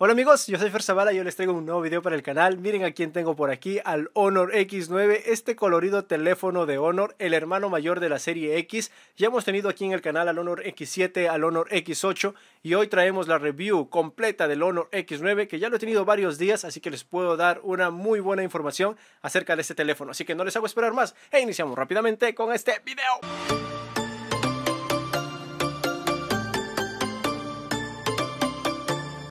Hola amigos, yo soy Fer Zavala y yo les traigo un nuevo video para el canal. Miren a quién tengo por aquí, al Honor X9, este colorido teléfono de Honor, el hermano mayor de la serie X. Ya hemos tenido aquí en el canal al Honor X7, al Honor X8 y hoy traemos la review completa del Honor X9 que ya lo he tenido varios días, así que les puedo dar una muy buena información acerca de este teléfono. Así que no les hago esperar más e iniciamos rápidamente con este video.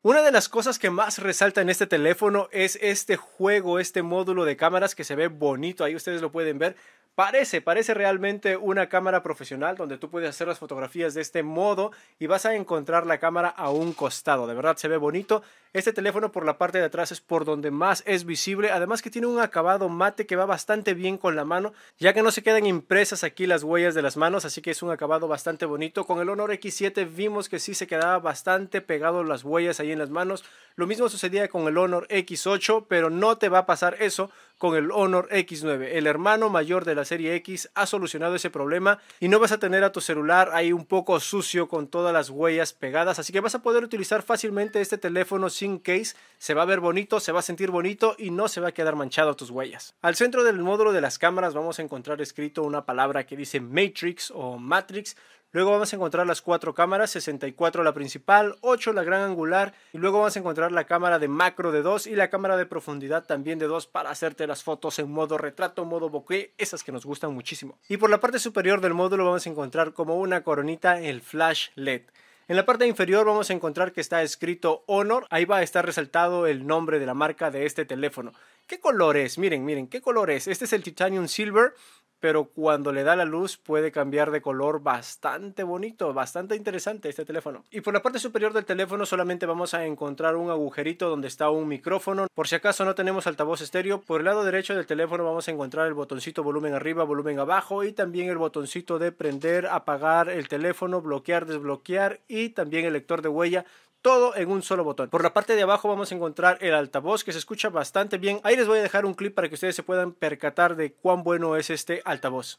Una de las cosas que más resalta en este teléfono es este juego, este módulo de cámaras que se ve bonito, ahí ustedes lo pueden ver, Parece, parece realmente una cámara profesional donde tú puedes hacer las fotografías de este modo y vas a encontrar la cámara a un costado. De verdad se ve bonito. Este teléfono por la parte de atrás es por donde más es visible. Además que tiene un acabado mate que va bastante bien con la mano, ya que no se quedan impresas aquí las huellas de las manos, así que es un acabado bastante bonito. Con el Honor X7 vimos que sí se quedaba bastante pegado las huellas ahí en las manos, lo mismo sucedía con el Honor X8, pero no te va a pasar eso con el Honor X9. El hermano mayor de la serie X ha solucionado ese problema y no vas a tener a tu celular ahí un poco sucio con todas las huellas pegadas, así que vas a poder utilizar fácilmente este teléfono sin case, se va a ver bonito, se va a sentir bonito y no se va a quedar manchado tus huellas. Al centro del módulo de las cámaras vamos a encontrar escrito una palabra que dice Matrix o Matrix, Luego vamos a encontrar las cuatro cámaras, 64 la principal, 8 la gran angular y luego vamos a encontrar la cámara de macro de 2 y la cámara de profundidad también de 2 para hacerte las fotos en modo retrato, modo bokeh, esas que nos gustan muchísimo. Y por la parte superior del módulo vamos a encontrar como una coronita el flash LED. En la parte inferior vamos a encontrar que está escrito Honor, ahí va a estar resaltado el nombre de la marca de este teléfono. ¿Qué color es? Miren, miren, ¿qué color es? Este es el Titanium Silver pero cuando le da la luz puede cambiar de color bastante bonito, bastante interesante este teléfono. Y por la parte superior del teléfono solamente vamos a encontrar un agujerito donde está un micrófono. Por si acaso no tenemos altavoz estéreo, por el lado derecho del teléfono vamos a encontrar el botoncito volumen arriba, volumen abajo y también el botoncito de prender, apagar el teléfono, bloquear, desbloquear y también el lector de huella todo en un solo botón. Por la parte de abajo vamos a encontrar el altavoz que se escucha bastante bien. Ahí les voy a dejar un clip para que ustedes se puedan percatar de cuán bueno es este altavoz.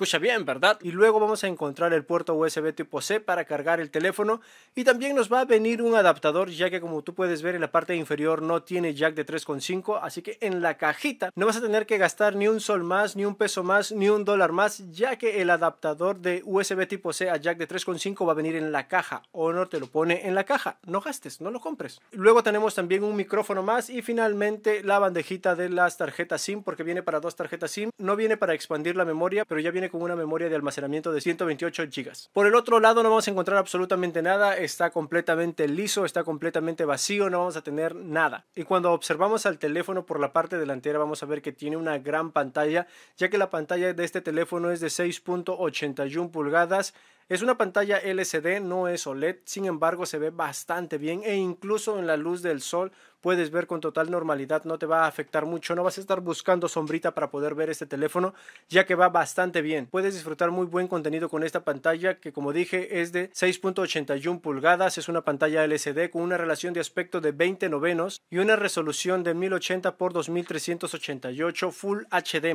escucha bien, ¿verdad? Y luego vamos a encontrar el puerto USB tipo C para cargar el teléfono y también nos va a venir un adaptador ya que como tú puedes ver en la parte inferior no tiene jack de 3.5 así que en la cajita no vas a tener que gastar ni un sol más, ni un peso más, ni un dólar más ya que el adaptador de USB tipo C a jack de 3.5 va a venir en la caja. o no te lo pone en la caja, no gastes, no lo compres. Luego tenemos también un micrófono más y finalmente la bandejita de las tarjetas SIM porque viene para dos tarjetas SIM, no viene para expandir la memoria pero ya viene con una memoria de almacenamiento de 128 GB. Por el otro lado no vamos a encontrar absolutamente nada, está completamente liso, está completamente vacío, no vamos a tener nada. Y cuando observamos al teléfono por la parte delantera vamos a ver que tiene una gran pantalla, ya que la pantalla de este teléfono es de 6.81 pulgadas es una pantalla LCD, no es OLED, sin embargo se ve bastante bien e incluso en la luz del sol puedes ver con total normalidad, no te va a afectar mucho, no vas a estar buscando sombrita para poder ver este teléfono, ya que va bastante bien. Puedes disfrutar muy buen contenido con esta pantalla que como dije es de 6.81 pulgadas, es una pantalla LCD con una relación de aspecto de 20 novenos y una resolución de 1080 x 2388 Full HD+.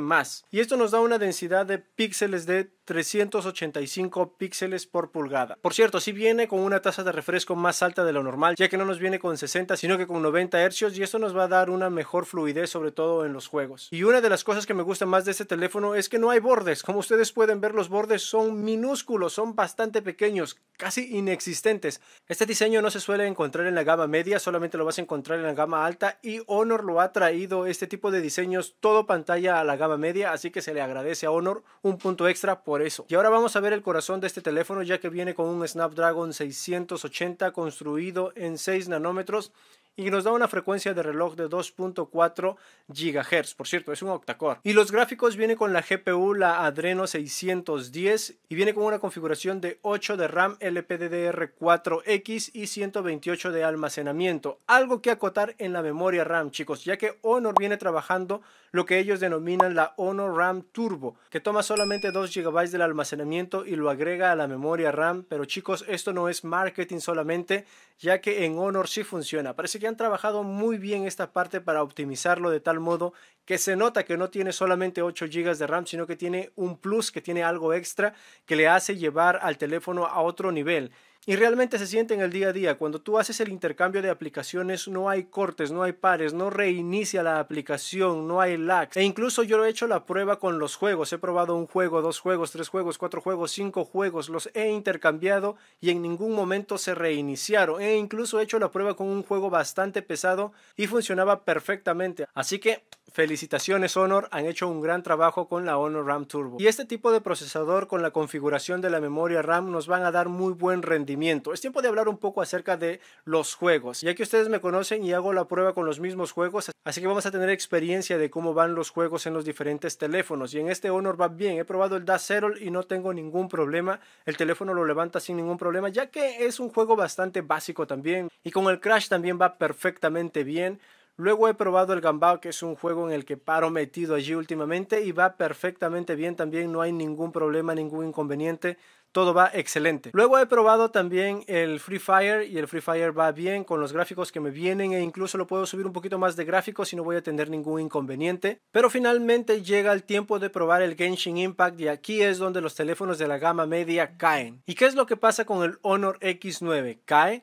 Y esto nos da una densidad de píxeles de 385 píxeles por pulgada. Por cierto, si viene con una tasa de refresco más alta de lo normal, ya que no nos viene con 60, sino que con 90 hercios y esto nos va a dar una mejor fluidez, sobre todo en los juegos. Y una de las cosas que me gusta más de este teléfono es que no hay bordes. Como ustedes pueden ver, los bordes son minúsculos, son bastante pequeños, casi inexistentes. Este diseño no se suele encontrar en la gama media, solamente lo vas a encontrar en la gama alta y Honor lo ha traído este tipo de diseños todo pantalla a la gama media, así que se le agradece a Honor un punto extra por eso. Y ahora vamos a ver el corazón de este teléfono teléfono ya que viene con un Snapdragon 680 construido en 6 nanómetros y nos da una frecuencia de reloj de 2.4 GHz. Por cierto, es un octacore. Y los gráficos vienen con la GPU, la Adreno 610 y viene con una configuración de 8 de RAM LPDDR4X y 128 de almacenamiento. Algo que acotar en la memoria RAM, chicos, ya que Honor viene trabajando lo que ellos denominan la Honor RAM Turbo, que toma solamente 2 GB del almacenamiento y lo agrega a la memoria RAM. Pero chicos, esto no es marketing solamente, ya que en Honor sí funciona. Parece que han trabajado muy bien esta parte para optimizarlo de tal modo que se nota que no tiene solamente 8 GB de RAM, sino que tiene un plus, que tiene algo extra que le hace llevar al teléfono a otro nivel. Y realmente se siente en el día a día. Cuando tú haces el intercambio de aplicaciones, no hay cortes, no hay pares, no reinicia la aplicación, no hay lags. E incluso yo he hecho la prueba con los juegos. He probado un juego, dos juegos, tres juegos, cuatro juegos, cinco juegos. Los he intercambiado y en ningún momento se reiniciaron. e incluso he hecho la prueba con un juego bastante pesado y funcionaba perfectamente. Así que felicitaciones Honor, han hecho un gran trabajo con la Honor RAM Turbo. Y este tipo de procesador con la configuración de la memoria RAM nos van a dar muy buen rendimiento es tiempo de hablar un poco acerca de los juegos, ya que ustedes me conocen y hago la prueba con los mismos juegos, así que vamos a tener experiencia de cómo van los juegos en los diferentes teléfonos. Y en este Honor va bien, he probado el Zero y no tengo ningún problema, el teléfono lo levanta sin ningún problema, ya que es un juego bastante básico también, y con el Crash también va perfectamente bien. Luego he probado el Gambao, que es un juego en el que paro metido allí últimamente y va perfectamente bien también, no hay ningún problema, ningún inconveniente, todo va excelente. Luego he probado también el Free Fire y el Free Fire va bien con los gráficos que me vienen e incluso lo puedo subir un poquito más de gráficos y no voy a tener ningún inconveniente. Pero finalmente llega el tiempo de probar el Genshin Impact y aquí es donde los teléfonos de la gama media caen. ¿Y qué es lo que pasa con el Honor X9? ¿Cae?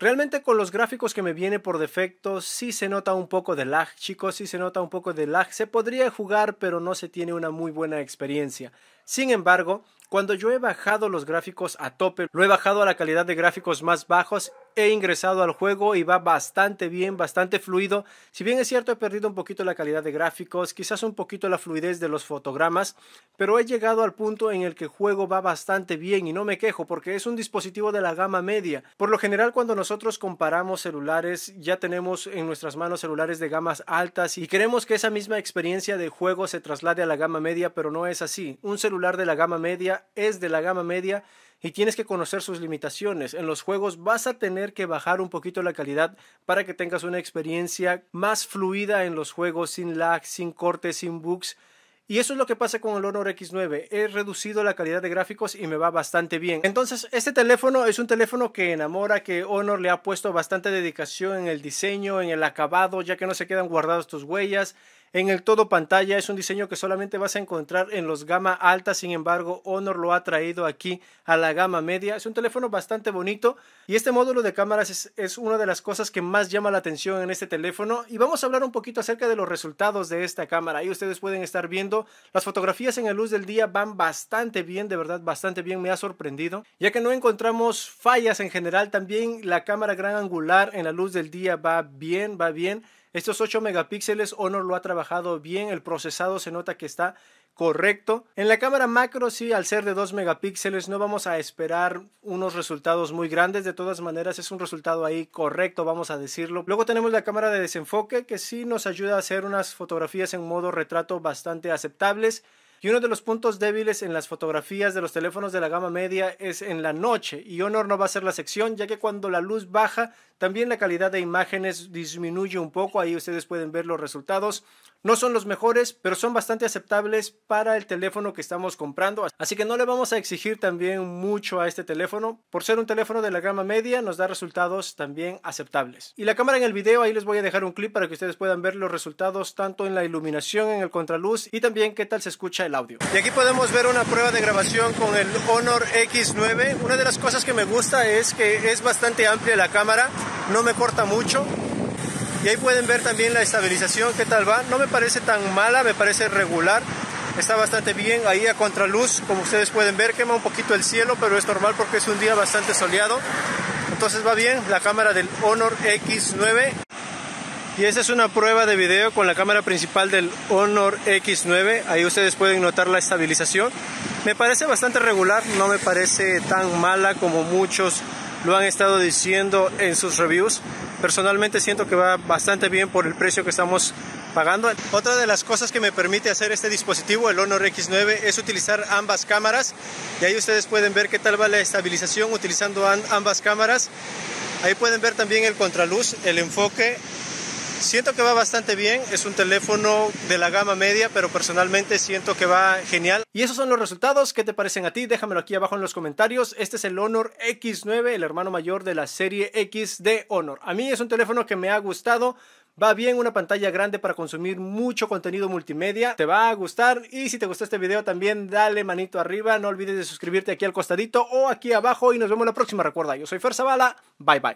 Realmente con los gráficos que me viene por defecto sí se nota un poco de lag, chicos, sí se nota un poco de lag. Se podría jugar, pero no se tiene una muy buena experiencia. Sin embargo, cuando yo he bajado los gráficos a tope, lo he bajado a la calidad de gráficos más bajos, he ingresado al juego y va bastante bien, bastante fluido. Si bien es cierto, he perdido un poquito la calidad de gráficos, quizás un poquito la fluidez de los fotogramas, pero he llegado al punto en el que el juego va bastante bien y no me quejo porque es un dispositivo de la gama media. Por lo general, cuando nosotros comparamos celulares, ya tenemos en nuestras manos celulares de gamas altas y queremos que esa misma experiencia de juego se traslade a la gama media, pero no es así. Un celular de la gama media es de la gama media y tienes que conocer sus limitaciones. En los juegos vas a tener que bajar un poquito la calidad para que tengas una experiencia más fluida en los juegos, sin lag, sin cortes, sin bugs. Y eso es lo que pasa con el Honor X9. He reducido la calidad de gráficos y me va bastante bien. Entonces, este teléfono es un teléfono que enamora, que Honor le ha puesto bastante dedicación en el diseño, en el acabado, ya que no se quedan guardadas tus huellas. En el todo pantalla es un diseño que solamente vas a encontrar en los gama alta, sin embargo Honor lo ha traído aquí a la gama media. Es un teléfono bastante bonito y este módulo de cámaras es, es, una de las cosas que más llama la atención en este teléfono y vamos a hablar un poquito acerca de los resultados de esta cámara. Y ustedes pueden estar viendo las fotografías en la luz del día van bastante bien, de verdad bastante bien, me ha sorprendido. Ya que no encontramos fallas en general, también la cámara gran angular en la luz del día va bien, va bien. Estos 8 megapíxeles Honor lo ha trabajado bien, el procesado se nota que está correcto. En la cámara macro sí, al ser de 2 megapíxeles no vamos a esperar unos resultados muy grandes, de todas maneras es un resultado ahí correcto, vamos a decirlo. Luego tenemos la cámara de desenfoque que sí nos ayuda a hacer unas fotografías en modo retrato bastante aceptables. Y uno de los puntos débiles en las fotografías de los teléfonos de la gama media es en la noche. Y Honor no va a ser la sección, ya que cuando la luz baja también la calidad de imágenes disminuye un poco, ahí ustedes pueden ver los resultados. No son los mejores, pero son bastante aceptables para el teléfono que estamos comprando. Así que no le vamos a exigir también mucho a este teléfono. Por ser un teléfono de la gama media, nos da resultados también aceptables. Y la cámara en el video, ahí les voy a dejar un clip para que ustedes puedan ver los resultados tanto en la iluminación, en el contraluz y también qué tal se escucha el audio. Y aquí podemos ver una prueba de grabación con el Honor X9. Una de las cosas que me gusta es que es bastante amplia la cámara no me corta mucho. Y ahí pueden ver también la estabilización, qué tal va. No me parece tan mala, me parece regular. Está bastante bien ahí a contraluz, como ustedes pueden ver, quema un poquito el cielo, pero es normal porque es un día bastante soleado. Entonces va bien la cámara del Honor X9. Y esta es una prueba de video con la cámara principal del Honor X9. Ahí ustedes pueden notar la estabilización. Me parece bastante regular, no me parece tan mala como muchos lo han estado diciendo en sus reviews. Personalmente siento que va bastante bien por el precio que estamos pagando. Otra de las cosas que me permite hacer este dispositivo, el Honor X9, es utilizar ambas cámaras y ahí ustedes pueden ver qué tal va la estabilización utilizando ambas cámaras. Ahí pueden ver también el contraluz, el enfoque Siento que va bastante bien, es un teléfono de la gama media, pero personalmente siento que va genial. Y esos son los resultados, ¿qué te parecen a ti? Déjamelo aquí abajo en los comentarios. Este es el Honor X9, el hermano mayor de la serie X de Honor. A mí es un teléfono que me ha gustado, Va bien una pantalla grande para consumir mucho contenido multimedia. Te va a gustar y si te gustó este video también dale manito arriba. No olvides de suscribirte aquí al costadito o aquí abajo y nos vemos la próxima. Recuerda, yo soy Fer Zavala. Bye bye.